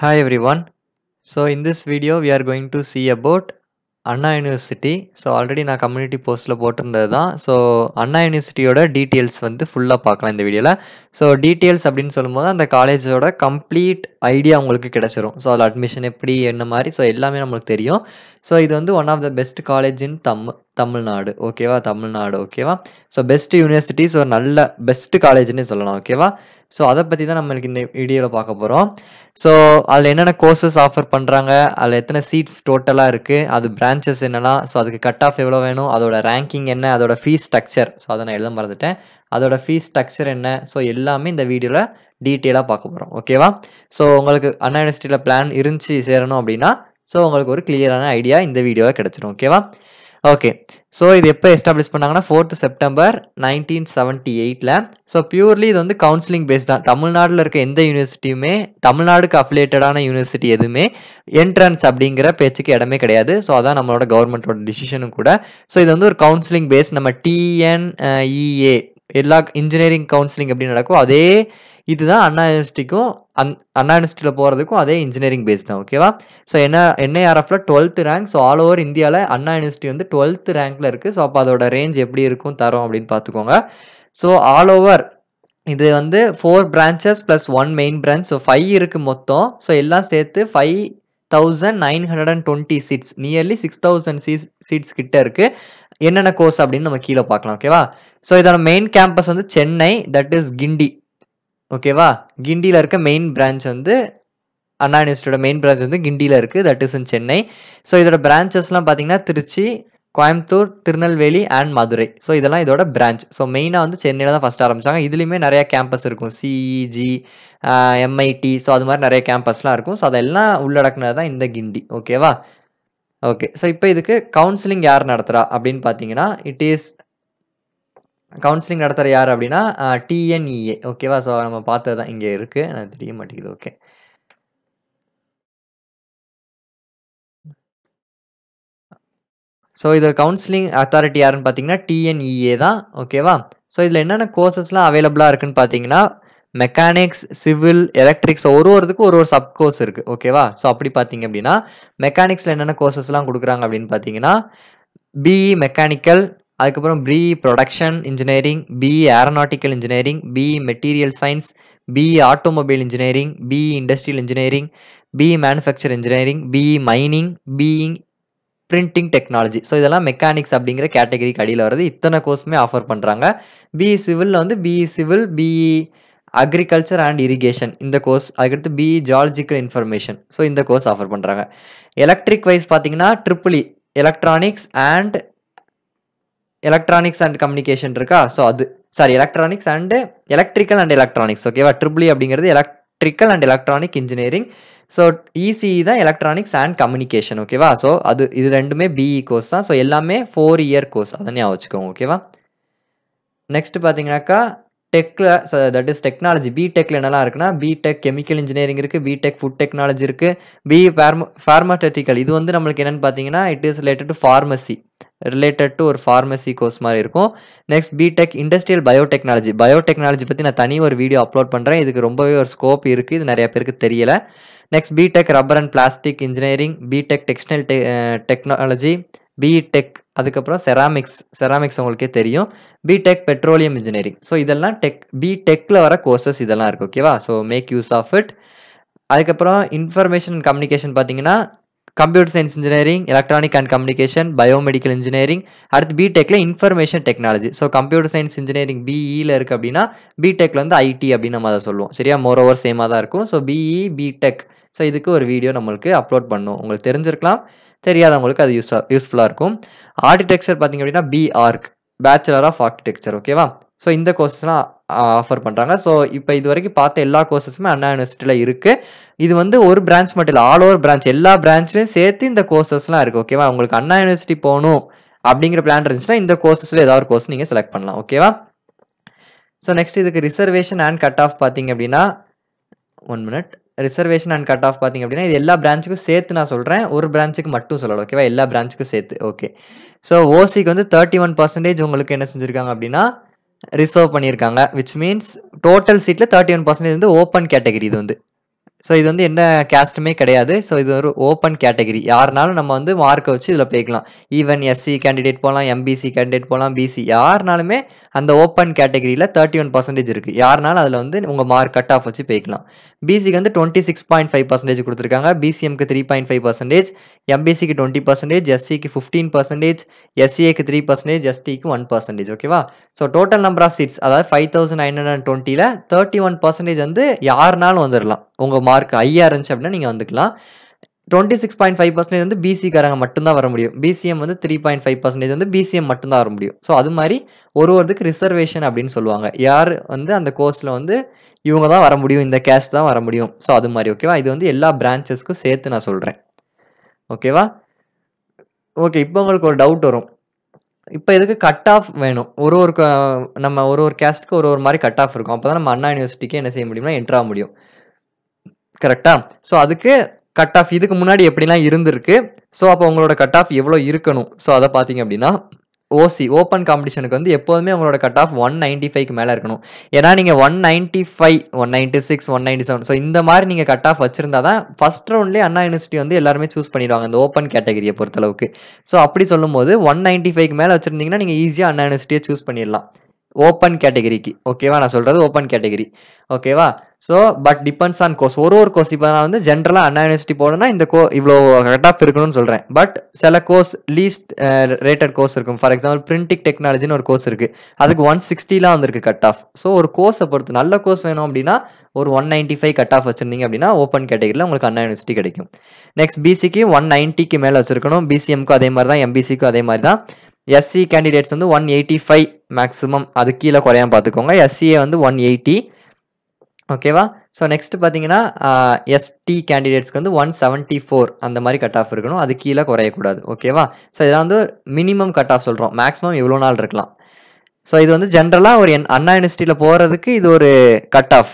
Hi everyone. So in this video we are going to see about Anna university so already நான் community போஸ்ட்டில் போட்டிருந்தது தான் so அண்ணா யூனிவர்சிட்டியோட details வந்து ஃபுல்லாக பார்க்கலாம் இந்த வீடியோவில் ஸோ டீட்டெயில்ஸ் அப்படின்னு சொல்லும்போது அந்த காலேஜோட கம்ப்ளீட் ஐடியா உங்களுக்கு கிடச்சிரும் ஸோ அதில் அட்மிஷன் எப்படி என்ன மாதிரி ஸோ எல்லாமே நம்மளுக்கு தெரியும் ஸோ இது வந்து one of the best college தம் தமிழ்நாடு ஓகேவா தமிழ்நாடு ஓகேவா ஸோ பெஸ்ட் யூனிவர்சிட்டிஸ் ஒரு நல்ல பெஸ்ட் காலேஜ்னே சொல்லலாம் ஓகேவா ஸோ அதை பற்றி தான் நம்மளுக்கு இந்த வீடியோவில் பார்க்க போகிறோம் ஸோ அதில் என்னென்ன கோர்சஸ் ஆஃபர் பண்ணுறாங்க அதில் எத்தனை சீட்ஸ் டோட்டலாக இருக்குது அது பிரான்ச்சஸ் என்னெல்லாம் ஸோ அதுக்கு கட் ஆஃப் எவ்வளோ வேணும் அதோட ரேங்கிங் என்ன அதோட ஃபீஸ் ஸ்ட்ரக்சர் ஸோ அதை நான் எழுத மறந்துட்டேன் அதோட ஃபீஸ் ஸ்ட்ரக்சர் என்ன ஸோ எல்லாமே இந்த வீடியோவில் டீட்டெயிலாக பார்க்க போகிறோம் ஓகேவா ஸோ உங்களுக்கு அண்ணா யூனிவர்சிட்டியில் பிளான் இருந்துச்சு சேரணும் அப்படின்னா ஸோ உங்களுக்கு ஒரு கிளியரான ஐடியா இந்த வீடியோவை கிடச்சிடும் ஓகேவா ஓகே ஸோ இது எப்போ எஸ்டாப்ளிஷ் பண்ணாங்கன்னா ஃபோர்த் செப்டம்பர் நைன்டீன் செவன்ட்டி எயிட்டில் ஸோ பியூர்லி இது வந்து கவுன்சிலிங் பேஸ் தான் தமிழ்நாட்டில் இருக்க எந்த யூனிவர்சிட்டியுமே தமிழ்நாடுக்கு அஃபிலேட்டடான யூனிவர்சிட்டி எதுவுமே என்ட்ரன்ஸ் அப்படிங்கிற பேச்சுக்கு இடமே கிடையாது ஸோ அதான் நம்மளோட கவர்மெண்ட்டோட டிசிஷனும் கூட ஸோ இது வந்து ஒரு கவுன்சிலிங் பேஸ் நம்ம டிஎன்இஏ எல்லா இன்ஜினியரிங் கவுன்சிலிங் எப்படி நடக்கும் அதே இதுதான் அண்ணா யூனிவர்சிட்டிக்கும் அந் அண்ணா யூனிவர்சிட்டியில் போகிறதுக்கும் அதே இன்ஜினியரிங் பேஸ் தான் ஓகேவா ஸோ என்ன என்ஐஆர்எஃப்ல twelfth rank so all over இந்தியாவில் அண்ணா யூனிவர்சிட்டி வந்து டுவெல்த் ரேங்க்ல இருக்குது ஸோ அப்போ அதோட ரேஞ்ச் எப்படி இருக்கும் தரும் அப்படின்னு பார்த்துக்கோங்க ஸோ ஆல் ஓவர் இது வந்து four branches plus one main branch so five இருக்குது மொத்தம் ஸோ எல்லாம் சேர்த்து five thousand nine hundred and twenty seats nearly six thousand சீஸ் சீட்ஸ் கிட்ட இருக்குது என்னென்ன கோர்ஸ் அப்படின்னு நம்ம கீழே பார்க்கலாம் ஓகேவா ஸோ இதோட மெயின் கேம்பஸ் வந்து சென்னை தட் இஸ் கிண்டி ஓகேவா கிண்டியில் இருக்க மெயின் பிரான்ச் வந்து அண்ணா யூனிவர்சிட்டியோட மெயின் பிரான்ச் வந்து கிண்டியில் இருக்குது that is in Chennai so இதோட பிரான்ச்சஸ்லாம் பார்த்தீங்கன்னா திருச்சி கோயம்புத்தூர் திருநெல்வேலி அண்ட் மதுரை ஸோ இதெல்லாம் இதோட பிரான்ச் ஸோ மெயினாக வந்து சென்னையில் தான் ஃபஸ்ட் ஆரம்பித்தாங்க இதுலேயுமே நிறையா கேம்பஸ் இருக்கும் சிஇஜி எம்ஐடி ஸோ அது மாதிரி நிறைய கேம்பஸ்லாம் இருக்கும் ஸோ அதெல்லாம் உள்ளடக்குனது தான் இந்த கிண்டி ஓகேவா ஓகே ஸோ இப்போ இதுக்கு கவுன்சிலிங் யார் நடத்துகிறா அப்படின்னு பார்த்தீங்கன்னா இட் இஸ் கவுன்சிலிங் நடத்துகிற யார் அப்படின்னா டிஎன்இஏ ஓகேவா ஸோ நம்ம பார்த்தது தான் இங்கே இருக்குது எனக்கு தெரிய மாட்டேங்குது ஓகே ஸோ இது கவுன்சிலிங் அத்தாரிட்டி யாருன்னு பார்த்தீங்கன்னா டிஎன்இஏ e தான் ஓகேவா ஸோ இதில் என்னென்ன கோர்சஸ்லாம் அவைலபிளாக இருக்குன்னு பார்த்தீங்கன்னா மெக்கானிக்ஸ் சிவில் எலக்ட்ரிக்ஸ் ஒரு ஒருத்துக்கு ஒரு ஒரு சப் கோர்ஸ் இருக்குது ஓகேவா ஸோ அப்படி பார்த்தீங்க அப்படின்னா மெக்கானிக்ஸில் என்னென்ன கோர்சஸ்லாம் கொடுக்குறாங்க அப்படின்னு பார்த்தீங்கன்னா பிஇ மெக்கானிக்கல் அதுக்கப்புறம் BE production engineering BE aeronautical engineering BE material science BE automobile engineering BE industrial engineering BE manufacture engineering BE mining BE printing technology so இதெல்லாம் மெக்கானிக்ஸ் அப்படிங்கிற கேட்டகரிக்கு அடியில் வருது இத்தனை கோர்ஸுமே ஆஃபர் பண்ணுறாங்க பிஇ சிவிலில் வந்து BE civil BE agriculture and irrigation இந்த கோர்ஸ் அதுக்கடுத்து பிஇ ஜாலஜிக்கல் இன்ஃபர்மேஷன் ஸோ இந்த கோர்ஸ் ஆஃபர் பண்ணுறாங்க எலக்ட்ரிக் வைஸ் பார்த்தீங்கன்னா triple E electronics and electronics and communication இருக்கா ஸோ அது sorry electronics and electrical and electronics ஓகேவா ட்ரிபிளி அப்படிங்கிறது electrical and electronic engineering so ECE தான் எலக்ட்ரானிக்ஸ் அண்ட் கம்யூனிகேஷன் ஓகேவா so அது இது ரெண்டுமே பிஇ கோர்ஸ் e தான் ஸோ எல்லாமே ஃபோர் இயர் கோர்ஸ் அதை வச்சுக்கோங்க ஓகேவா நெக்ஸ்ட் பார்த்தீங்கன்னாக்கா டெக்கில் தட் இஸ் டெக்னாலஜி பிடெக்கில் என்னெல்லாம் இருக்குன்னா பிடெக் கெமிக்கல் இன்ஜினியரிங் இருக்குது பிடெக் ஃபுட் டெக்னாலஜி இருக்குது பி ஃபார்ம ஃபார்மாட்டிக்கல் இது வந்து நம்மளுக்கு என்னென்னு பார்த்தீங்கன்னா it is related to pharmacy related to ஒரு ஃபார்மசி கோர்ஸ் மாதிரி இருக்கும் next BTech industrial biotechnology biotechnology பற்றி நான் தனி ஒரு வீடியோ அப்லோட் பண்ணுறேன் இதுக்கு ரொம்பவே ஒரு ஸ்கோப் இருக்குது இது நிறைய பேருக்கு தெரியல next B Tech rubber and plastic engineering B Tech textile technology B Tech அதுக்கப்புறம் செராமிக்ஸ் செராமிக்ஸ் உங்களுக்கே தெரியும் பிடெக் பெட்ரோலியம் இன்ஜினியரிங் ஸோ இதெல்லாம் டெக் பிடெக்கில் வர கோர்சஸ் இதெல்லாம் இருக்குது ஓகேவா so make use of it அதுக்கப்புறம் இன்ஃபர்மேஷன் கம்யூனிகேஷன் பார்த்தீங்கன்னா computer science engineering electronic and communication biomedical engineering அடுத்து பிடெக்கில் information technology so computer science engineering பிஇயில் இருக்குது அப்படின்னா பிடெக்கில் வந்து ஐடி அப்படின்னு நம்ம அதை சொல்லுவோம் சரியா மோர் ஓவர் சேமாக தான் இருக்கும் ஸோ பிஇ பிடெக் ஸோ இதுக்கு ஒரு வீடியோ நம்மளுக்கு அப்லோட் பண்ணும் உங்களுக்கு தெரிஞ்சிருக்கலாம் தெரியாதவங்களுக்கு அது யூஸ் யூஸ்ஃபுல்லாக இருக்கும் ஆர்கிடெக்சர் பார்த்திங்க அப்படின்னா பிஆர்க் பேச்சுலர் ஆஃப் ஆர்கிடெக்சர் ஓகேவா ஸோ இந்த கோர்ஸ்லாம் ஆஃபர் பண்ணுறாங்க ஸோ இப்போ இது வரைக்கும் பார்த்த எல்லா கோர்சஸுமே அண்ணா யூனிவர்சிட்டியில் இருக்குது இது வந்து ஒரு பிரான்ச் மட்டும் இல்லை ஆல் ஓவர் பிரான்ச் எல்லா பிரான்ச்லையும் சேர்த்து இந்த கோர்சஸ்லாம் இருக்குது ஓகேவா உங்களுக்கு அண்ணா யூனிவர்சிட்டி போகணும் அப்படிங்கிற பிளான் இருந்துச்சுன்னா இந்த கோர்சஸில் ஏதாவது ஒரு கோர்ஸ் நீங்கள் செலக்ட் பண்ணலாம் ஓகேவா ஸோ நெக்ஸ்ட் இதுக்கு ரிசர்வேஷன் அண்ட் கட் ஆஃப் பார்த்தீங்க அப்படின்னா one minute reservation and cut off பார்த்திங்க அப்படின்னா இது எல்லா பிரான்ச்சுக்கும் சேர்த்து நான் சொல்கிறேன் ஒரு பிரான்ச்சுக்கு மட்டும் சொல்லலை ஓகேவா எல்லா பிரான்ச்சுக்கும் சேர்த்து ஓகே ஸோ ஓசிக்கு வந்து தேர்ட்டி ஒன் பர்சன்டேஜ் உங்களுக்கு என்ன செஞ்சுருக்காங்க அப்படின்னா ரிசர்வ் பண்ணியிருக்காங்க விச் மீன்ஸ் டோட்டல் சீட்டில் தேர்ட்டி ஒன் பர்சன்டேஜ் வந்து ஓப்பன் கேட்டகரி இது வந்து ஸோ இது வந்து என்ன கேஸ்ட்டுமே கிடையாது ஸோ இது ஒரு ஓப்பன் கேட்டகரி யாருனாலும் நம்ம வந்து மார்க்கை வச்சு இதில் போய்க்கலாம் ஈவன் எஸ்சி கேண்டிடேட் போகலாம் எம்பிசி கேண்டிடேட் போகலாம் பிசி யாருனாலுமே அந்த ஓப்பன் கேட்டகரியில் தேர்ட்டி ஒன் பர்சன்டேஜ் இருக்குது யாருனாலும் அதில் வந்து உங்கள் மார்க் கட் ஆஃப் வச்சு போய்க்கலாம் பிசிக்கு வந்து twenty six point five percentage கொடுத்துருக்காங்க பிசிஎம்க்கு த்ரீ பாயிண்ட் ஃபைவ் பர்சன்டேஜ் எம்பிசிக்கு டுவெண்ட்டி பர்சன்டேஜ் எஸ்சிக்கு ஃபிஃப்டீன் பர்சன்டேஜ் எஸ்சிஏக்கு த்ரீ பர்சன்டேஜ் எஸ்டிக்கு ஒன் பர்சன்டேஜ் ஓகேவா so total number of seats அதாவது ஃபைவ் தௌசண்ட் நைன் ஹண்ட்ரட் டுவெண்ட்டியில் தேர்ட்டி ஒன் பர்சன்டேஜ் வந்து யாருனாலும் வந்துடலாம் உங்கள் மார்க் ஹையாக இருந்துச்சு அப்படின்னா நீங்கள் வந்துக்கலாம் twenty six point five percentage வந்து பிசிக்காரங்க மட்டும்தான் வர முடியும் பிசிஎம் வந்து த்ரீ பாயிண்ட் ஃபைவ் பர்சன்டேஜ் வந்து பிசிஎம் மட்டும்தான் வர முடியும் ஸோ அது மாதிரி ஒரு ஒருத்துக்கு ரிசர்வேஷன் அப்படின்னு சொல்லுவாங்க யார் வந்து அந்த கோர்ஸில் வந்து இவங்க தான் வர முடியும் இந்த கேஸ்ட் தான் வர முடியும் ஸோ அது மாதிரி ஓகேவா இது வந்து எல்லா பிரான்ச்சஸ்க்கும் சேர்த்து நான் சொல்கிறேன் ஓகேவா ஓகே இப்போ உங்களுக்கு ஒரு டவுட் வரும் இப்போ இதுக்கு கட் ஆஃப் வேணும் ஒரு ஒரு நம்ம ஒரு ஒரு கேஸ்ட்டுக்கு ஒரு ஒரு மாதிரி கட் ஆஃப் இருக்கும் அப்போ தான் நம்ம அண்ணா யூனிவர்சிட்டிக்கு என்ன செய்ய முடியும்னா என்ட்ராக முடியும் கரெக்டாக ஸோ அதுக்கு கட் ஆஃப் இதுக்கு முன்னாடி எப்படிலாம் இருந்திருக்கு ஸோ அப்போ உங்களோட கட் ஆஃப் எவ்வளோ இருக்கணும் ஸோ அதை பார்த்தீங்க அப்படின்னா ஓசி ஓப்பன் காம்படிஷனுக்கு வந்து எப்போதுமே உங்களோட கட் ஆஃப் ஒன் நைன்ட்டி ஃபைவ்க்கு மேலே இருக்கணும் ஏன்னா நீங்கள் one ninety five one ninety six one ninety seven so இந்த மாதிரி நீங்கள் கட் ஆஃப் வச்சிருந்தா தான் ஃபஸ்ட் ரவுண்ட்லேயே அண்ணா யூனிவர்சிட்டி வந்து எல்லாருமே சூஸ் பண்ணிடுவாங்க அந்த ஓப்பன் கேட்டகரியை பொறுத்தளவுக்கு ஸோ அப்படி சொல்லும்போது ஒன் நைன்டி ஃபைவ்க்கு மேலே வச்சிருந்தீங்கன்னா நீங்கள் ஈஸியாக அண்ணா யூனிவர்சிட்டியை சூஸ் பண்ணிடலாம் ஓப்பன் கேட்டகரிக்கு ஓகேவா நான் சொல்கிறது ஓப்பன் கேட்டகரி ஓகேவா so but depends on course ஒரு ஒரு கோர்ஸ் இப்போ நான் வந்து ஜென்ரலாக அண்ணா யூனிவர்சிட்டி போனேன்னா இந்த கோ இவ்வளோ கட் ஆஃப் இருக்கணும்னு சொல்கிறேன் பட் சில கோர்ஸ் லீஸ்ட் ரேட்டட் கோர்ஸ் இருக்கும் ஃபார் எக்ஸாம்பிள் பிரிண்டிங் டெக்னாலஜின்னு ஒரு கோர்ஸ் இருக்குது அதுக்கு ஒன் சிக்ஸ்டிலாம் வந்துருக்கு கட் ஆஃப் ஸோ ஒரு கோர்ஸை பொறுத்து நல்ல கோர்ஸ் வேணும் அப்படின்னா ஒரு one ninety five cut off வச்சுருந்தீங்க அப்படின்னா ஓப்பன் கேட்டகரியில் உங்களுக்கு அண்ணா யூனிவர்சிட்டி கிடைக்கும் நெக்ஸ்ட் பிசிக்கு ஒன் நைன்ட்டிக்கு மேலே வச்சுருக்கணும் பிசிஎம்க்கும் அதே மாதிரி தான் எம்பிசிக்கும் அதே மாதிரி தான் எஸ்சி கேண்டிடேட்ஸ் வந்து ஒன் எயிட்டி ஃபைவ் மேக்ஸிமம் அது கீழே குறையாம பார்த்துக்கோங்க எஸ்சிஏ வந்து ஒன் எயிட்டி ஓகேவா ஸோ நெக்ஸ்ட் பார்த்தீங்கன்னா எஸ்டி கேண்டிடேட்ஸ்க்கு வந்து ஒன் செவன்ட்டி ஃபோர் அந்த மாதிரி கட் ஆஃப் இருக்கணும் அது கீழே குறையக்கூடாது ஓகேவா ஸோ இதெல்லாம் வந்து மினிமம் கட் ஆஃப் சொல்கிறோம் மேக்ஸிமம் இவ்வளோ நாள் இருக்கலாம் ஸோ இது வந்து ஜென்ரலாக ஒரு அண்ணா யூனிவர்சிட்டியில் போகிறதுக்கு இது ஒரு கட் ஆஃப்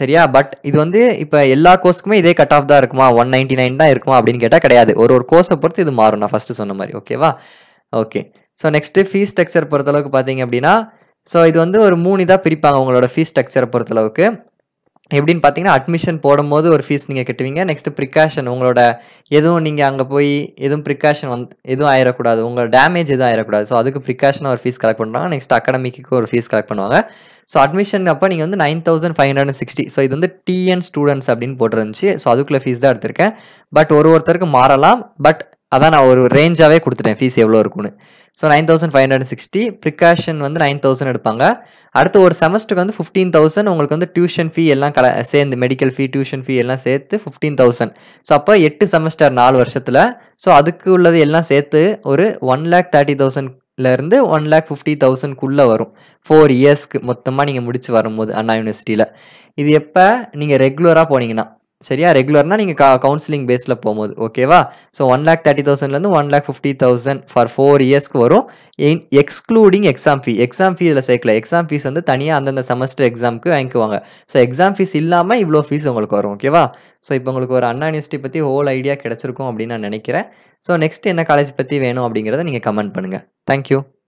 சரியா பட் இது வந்து இப்போ எல்லா கோர்ஸ்க்குமே இதே கட் ஆஃப் தான் இருக்குமா ஒன் நைன்டி நைன் தான் இருக்குமா அப்படின்னு கேட்டால் கிடையாது ஒரு ஒரு கோர்ஸை பொறுத்து இது மாறும் நான் ஃபஸ்ட்டு சொன்ன மாதிரி ஓகேவா okay so next fees structure பொறுத்தளவுக்கு பார்த்தீங்க அப்படின்னா ஸோ இது வந்து ஒரு மூணு இதாக பிரிப்பாங்க உங்களோட ஃபீஸ் ஸ்ட்ரக்சரை பொறுத்தளவுக்கு எப்படின்னு பார்த்தீங்கன்னா அட்மிஷன் போடும்போது ஒரு ஃபீஸ் நீங்கள் கட்டுவீங்க நெக்ஸ்ட் ப்ரிகாஷன் உங்களோட எதுவும் நீங்கள் அங்கே போய் எதுவும் ப்ரிகாஷன் வந்து எதுவும் ஆயிடக்கூடாது உங்கள் டேமேஜ் எதுவும் ஆயிடக்கூடாது ஸோ அதுக்கு ப்ரிகாஷன் ஒரு ஃபீஸ் கலெக்ட் பண்ணுறாங்க நெக்ஸ்ட் அகாடமிக்கு ஒரு ஃபீஸ் கலெக்ட் பண்ணுவாங்க ஸோ அட்மிஷன் அப்போ நீங்கள் வந்து nine thousand five hundred sixty so இது வந்து டிஎன் ஸ்டூடெண்ட்ஸ் அப்படின்னு போட்டுருந்துச்சு ஸோ அதுக்குள்ளே ஃபீஸ் தான் எடுத்திருக்கேன் பட் ஒரு ஒருத்தருக்கு மாறலாம் பட் அதான் நான் ஒரு ரேஞ்சாகவே கொடுத்துட்டேன் ஃபீஸ் எவ்வளோ இருக்குன்னு so nine thousand five hundred sixty precaution வந்து நைன் தௌசண்ட் எடுப்பாங்க அடுத்து ஒரு செமஸ்டருக்கு வந்து ஃபிஃப்டீன் தௌசண்ட் உங்களுக்கு வந்து டியூஷன் ஃபீ எல்லாம் கல சேர்ந்து மெடிக்கல் ஃபீ டியூஷன் ஃபீ எல்லாம் சேர்த்து ஃபிஃப்டீன் தௌசண்ட் ஸோ அப்போ எட்டு செமஸ்டர் நாலு வருஷத்தில் ஸோ அதுக்கு உள்ளது எல்லாம் சேர்த்து ஒரு ஒன் லேக் தேர்ட்டி தௌசண்ட்லேருந்து ஒன் லேக் ஃபிஃப்டி தௌசண்ட்குள்ளே வரும் ஃபோர் இயர்ஸ்க்கு மொத்தமாக நீங்கள் முடிச்சு வரும்போது அண்ணா யூனிவர்சிட்டியில் இது எப்போ நீங்கள் ரெகுலராக போனீங்கன்னா சரியா ரெகுலர்னா நீங்கள் கவுன்சிலிங் பேஸில் போகும்போது ஓகேவா ஸோ ஒன் லேக் தேர்ட்டி தௌசண்ட்லேருந்து one lakh fifty thousand for four இயர்ஸ்க்கு வரும் in excluding exam fee exam fee இதில் சேர்க்கல எக்ஸாம் ஃபீஸ் வந்து தனியாக அந்தந்த செமஸ்டர் எக்ஸாமுக்கு வாங்கிக்குவாங்க ஸோ எக்ஸாம் ஃபீஸ் இல்லாமல் இவ்வளோ ஃபீஸ் உங்களுக்கு வரும் ஓகேவா ஸோ இப்போ உங்களுக்கு ஒரு அண்ணா யூனிவர்சிட்டி பற்றி ஹோல் ஐடியா கிடச்சிருக்கும் அப்படின்னு நான் நினைக்கிறேன் ஸோ நெக்ஸ்ட் என்ன காலேஜ் பற்றி வேணும் அப்படிங்கிறத நீங்கள் கமெண்ட் பண்ணுங்கள் தேங்க்யூ